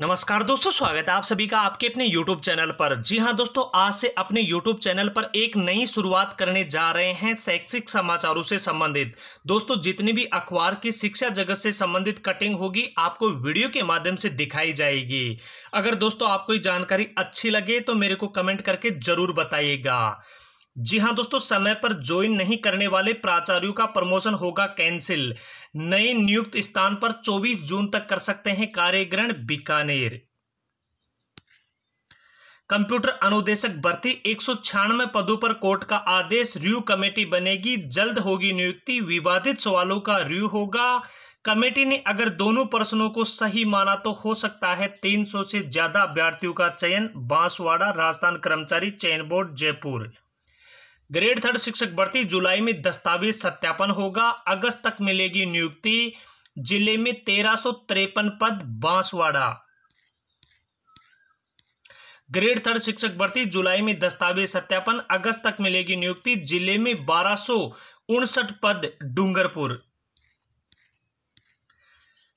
नमस्कार दोस्तों स्वागत है आप सभी का आपके अपने YouTube चैनल पर जी हाँ दोस्तों आज से अपने YouTube चैनल पर एक नई शुरुआत करने जा रहे हैं शैक्षिक समाचारों से संबंधित दोस्तों जितनी भी अखबार की शिक्षा जगत से संबंधित कटिंग होगी आपको वीडियो के माध्यम से दिखाई जाएगी अगर दोस्तों आपको ये जानकारी अच्छी लगे तो मेरे को कमेंट करके जरूर बताइएगा जी हाँ दोस्तों समय पर ज्वाइन नहीं करने वाले प्राचार्यों का प्रमोशन होगा कैंसिल नए नियुक्त स्थान पर 24 जून तक कर सकते हैं कार्यग्रहण बीकानेर कंप्यूटर अनुदेशक भर्ती एक सौ पदों पर कोर्ट का आदेश रिव्यू कमेटी बनेगी जल्द होगी नियुक्ति विवादित सवालों का रिव्यू होगा कमेटी ने अगर दोनों प्रश्नों को सही माना तो हो सकता है 300 से ज्यादा अभ्यर्थियों का चयन बांसवाड़ा राजस्थान कर्मचारी चयन बोर्ड जयपुर ग्रेड थर्ड शिक्षक भर्ती जुलाई में दस्तावेज सत्यापन होगा अगस्त तक मिलेगी नियुक्ति जिले में तेरह पद बांसवाड़ा ग्रेड थर्ड शिक्षक भर्ती जुलाई में दस्तावेज सत्यापन अगस्त तक मिलेगी नियुक्ति जिले में बारह उनसठ पद डूंगरपुर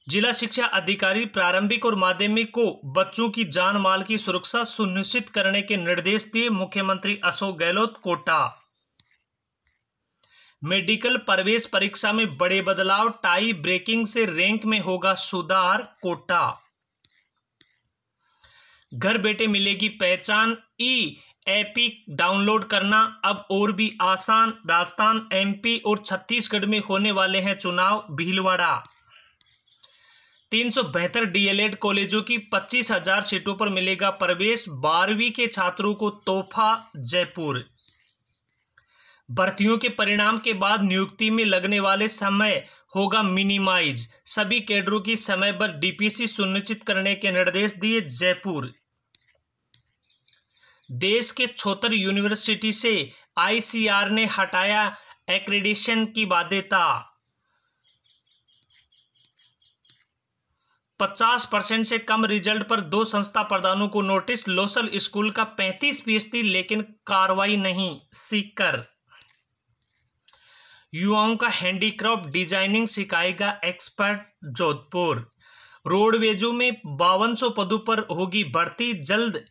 जिला शिक्षा अधिकारी प्रारंभिक और माध्यमिक को बच्चों की जान माल की सुरक्षा सुनिश्चित करने के निर्देश दिए मुख्यमंत्री अशोक गहलोत कोटा मेडिकल प्रवेश परीक्षा में बड़े बदलाव टाई ब्रेकिंग से रैंक में होगा सुधार कोटा घर बैठे मिलेगी पहचान ई एपिक डाउनलोड करना अब और भी आसान राजस्थान एमपी और छत्तीसगढ़ में होने वाले हैं चुनाव भीलवाड़ा तीन सौ बेहतर डीएलएड कॉलेजों की पच्चीस हजार सीटों पर मिलेगा प्रवेश बारहवीं के छात्रों को तोहफा जयपुर भर्तियों के परिणाम के बाद नियुक्ति में लगने वाले समय होगा मिनिमाइज सभी कैडरों की समय पर डीपीसी सुनिश्चित करने के निर्देश दिए जयपुर देश के छोतर यूनिवर्सिटी से आईसीआर ने हटाया एक्रेडिशन की बाध्यता 50 परसेंट से कम रिजल्ट पर दो संस्था प्रधानों को नोटिस लोसल स्कूल का 35 फीसदी लेकिन कार्रवाई नहीं सीकर युवाओं का हैंडीक्राफ्ट डिजाइनिंग सिखाएगा एक्सपर्ट जोधपुर रोडवेजों में बावन पदों पर होगी भर्ती जल्द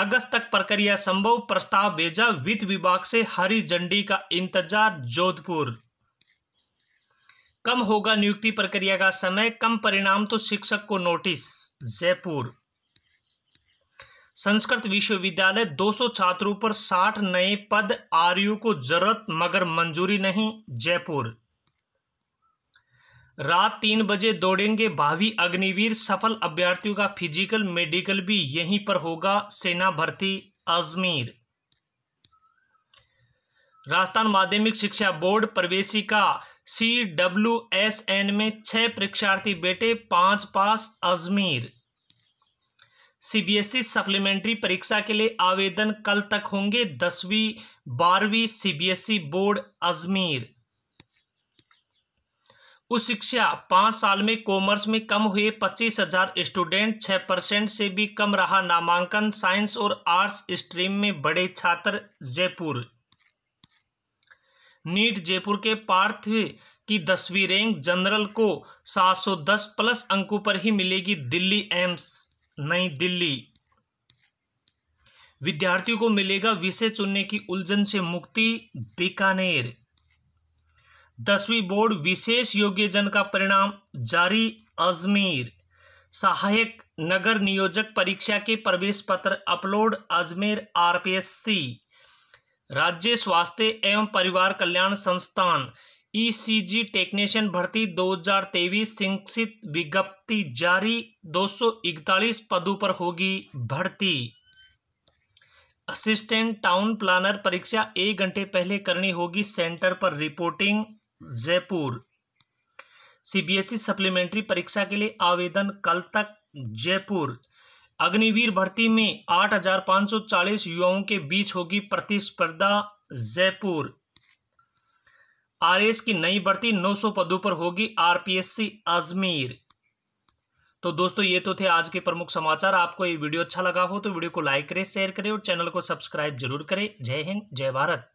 अगस्त तक प्रक्रिया संभव प्रस्ताव भेजा वित्त विभाग से हरी झंडी का इंतजार जोधपुर कम होगा नियुक्ति प्रक्रिया का समय कम परिणाम तो शिक्षक को नोटिस जयपुर संस्कृत विश्वविद्यालय 200 छात्रों पर 60 नए पद आरयू को जरूरत मगर मंजूरी नहीं जयपुर रात तीन बजे दौड़ेंगे भावी अग्निवीर सफल अभ्यर्थियों का फिजिकल मेडिकल भी यहीं पर होगा सेना भर्ती अजमेर राजस्थान माध्यमिक शिक्षा बोर्ड प्रवेशिका सी डब्ल्यू एस एन में छह परीक्षार्थी बेटे पांच पास अजमेर सीबीएसई सप्लीमेंट्री e परीक्षा के लिए आवेदन कल तक होंगे दसवीं बारहवीं सीबीएसई बोर्ड e अजमेर उच्च शिक्षा पांच साल में कॉमर्स में कम हुए पच्चीस हजार स्टूडेंट छः परसेंट से भी कम रहा नामांकन साइंस और आर्ट्स स्ट्रीम में बड़े छात्र जयपुर नीट जयपुर के पार्थ की दसवीं रैंक जनरल को 710 प्लस अंकों पर ही मिलेगी दिल्ली एम्स नई दिल्ली विद्यार्थियों को मिलेगा विषय चुनने की उलझन से मुक्ति बीकानेर दसवीं बोर्ड विशेष योग्यजन का परिणाम जारी अजमेर सहायक नगर नियोजक परीक्षा के प्रवेश पत्र अपलोड अजमेर आरपीएससी राज्य स्वास्थ्य एवं परिवार कल्याण संस्थान ईसीजी e टेक्नीशियन भर्ती 2023 हजार विज्ञप्ति जारी 241 पदों पर होगी भर्ती असिस्टेंट टाउन प्लानर परीक्षा एक घंटे पहले करनी होगी सेंटर पर reporting Jaipur CBSE supplementary e परीक्षा के लिए आवेदन कल तक जयपुर अग्निवीर भर्ती में 8,540 युवाओं के बीच होगी प्रतिस्पर्धा जयपुर आरएस की नई भर्ती 900 पदों पर होगी आरपीएससी अजमेर तो दोस्तों ये तो थे आज के प्रमुख समाचार आपको ये वीडियो अच्छा लगा हो तो वीडियो को लाइक करें शेयर करें और चैनल को सब्सक्राइब जरूर करें जय हिंद जय भारत